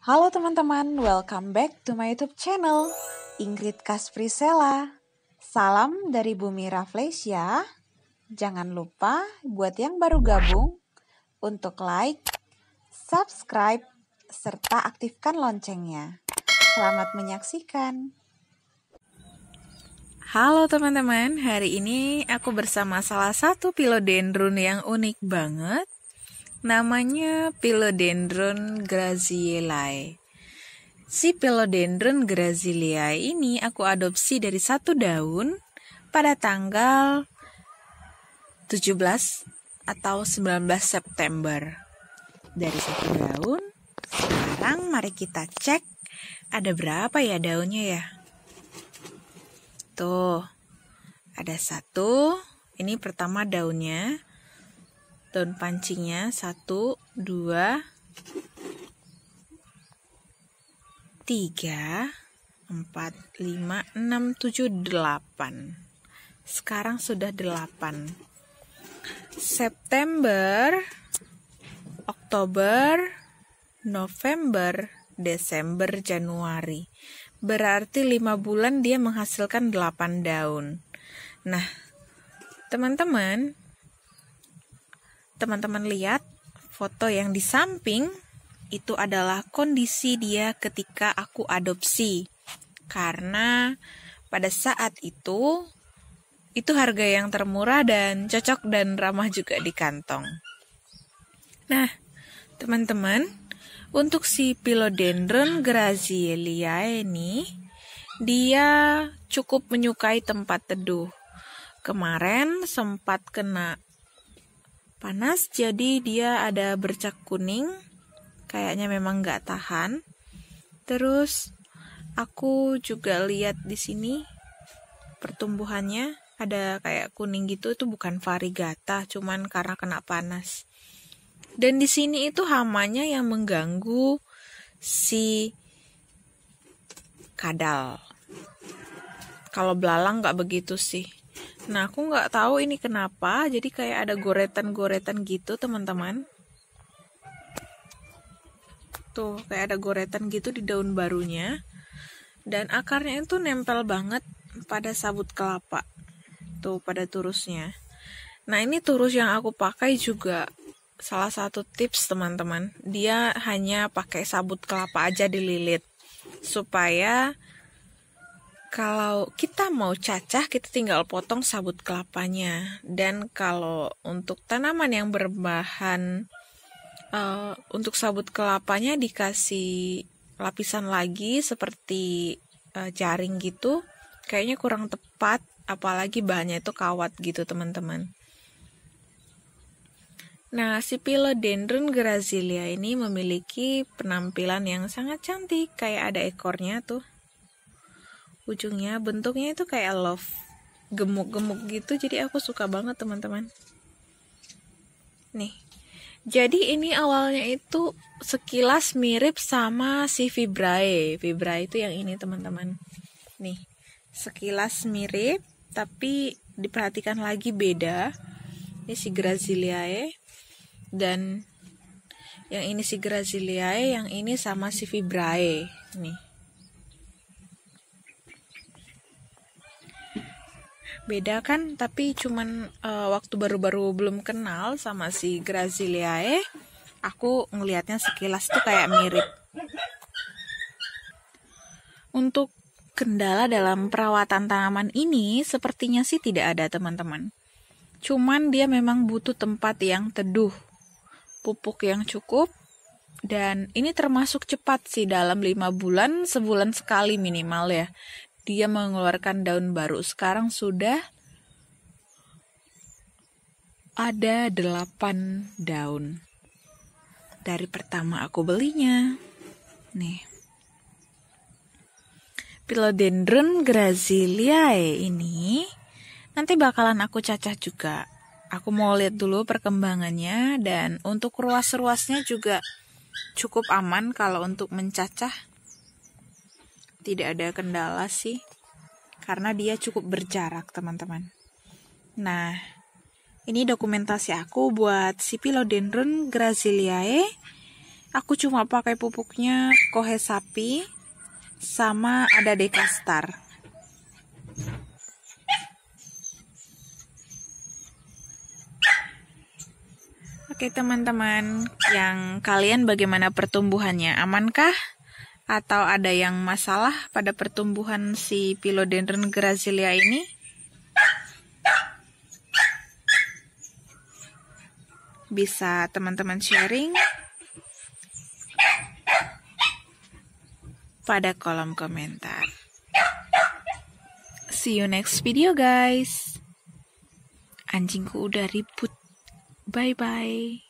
Halo teman-teman, welcome back to my YouTube channel Ingrid Kasprisela. Salam dari Bumi Raflesia. Jangan lupa buat yang baru gabung untuk like, subscribe, serta aktifkan loncengnya. Selamat menyaksikan. Halo teman-teman, hari ini aku bersama salah satu pilodendron yang unik banget Namanya Philodendron Graziellae. Si Philodendron Graziellae ini aku adopsi dari satu daun pada tanggal 17 atau 19 September. Dari satu daun, sekarang mari kita cek ada berapa ya daunnya ya. Tuh, ada satu, ini pertama daunnya, daun pancingnya satu dua tiga empat lima enam tujuh delapan sekarang sudah delapan September Oktober November Desember Januari berarti lima bulan dia menghasilkan delapan daun nah teman-teman teman-teman lihat foto yang di samping itu adalah kondisi dia ketika aku adopsi. Karena pada saat itu itu harga yang termurah dan cocok dan ramah juga di kantong. Nah, teman-teman, untuk si Philodendron Grazielia ini dia cukup menyukai tempat teduh. Kemarin sempat kena panas jadi dia ada bercak kuning kayaknya memang nggak tahan terus aku juga lihat di sini pertumbuhannya ada kayak kuning gitu itu bukan varigata cuman karena kena panas dan di sini itu hamanya yang mengganggu si kadal kalau belalang nggak begitu sih Nah, aku nggak tahu ini kenapa, jadi kayak ada goretan-goretan gitu, teman-teman. Tuh, kayak ada goretan gitu di daun barunya. Dan akarnya itu nempel banget pada sabut kelapa. Tuh, pada turusnya. Nah, ini turus yang aku pakai juga salah satu tips teman-teman. Dia hanya pakai sabut kelapa aja dililit supaya kalau kita mau cacah kita tinggal potong sabut kelapanya dan kalau untuk tanaman yang berbahan uh, untuk sabut kelapanya dikasih lapisan lagi seperti uh, jaring gitu kayaknya kurang tepat apalagi bahannya itu kawat gitu teman-teman Nah, si Philodendron Grazilia ini memiliki penampilan yang sangat cantik, kayak ada ekornya tuh ujungnya bentuknya itu kayak love gemuk-gemuk gitu jadi aku suka banget teman-teman nih jadi ini awalnya itu sekilas mirip sama si Vibrae Vibrae itu yang ini teman-teman nih sekilas mirip tapi diperhatikan lagi beda ini si Graziliae dan yang ini si Graziliae yang ini sama si Vibrae nih beda kan tapi cuman uh, waktu baru-baru belum kenal sama si Graziliae aku ngelihatnya sekilas tuh kayak mirip untuk kendala dalam perawatan tanaman ini sepertinya sih tidak ada teman-teman cuman dia memang butuh tempat yang teduh pupuk yang cukup dan ini termasuk cepat sih dalam 5 bulan sebulan sekali minimal ya dia mengeluarkan daun baru. Sekarang sudah ada delapan daun. Dari pertama aku belinya. Nih. Philodendron Graziliae ini nanti bakalan aku cacah juga. Aku mau lihat dulu perkembangannya dan untuk ruas-ruasnya juga cukup aman kalau untuk mencacah tidak ada kendala sih karena dia cukup berjarak teman-teman. Nah, ini dokumentasi aku buat si Philodendron Graziliae. Aku cuma pakai pupuknya kohe sapi sama ada dekastar. Oke teman-teman, yang kalian bagaimana pertumbuhannya? Amankah? atau ada yang masalah pada pertumbuhan si Philodendron grazilia ini? Bisa teman-teman sharing pada kolom komentar. See you next video guys. Anjingku udah ribut. Bye bye.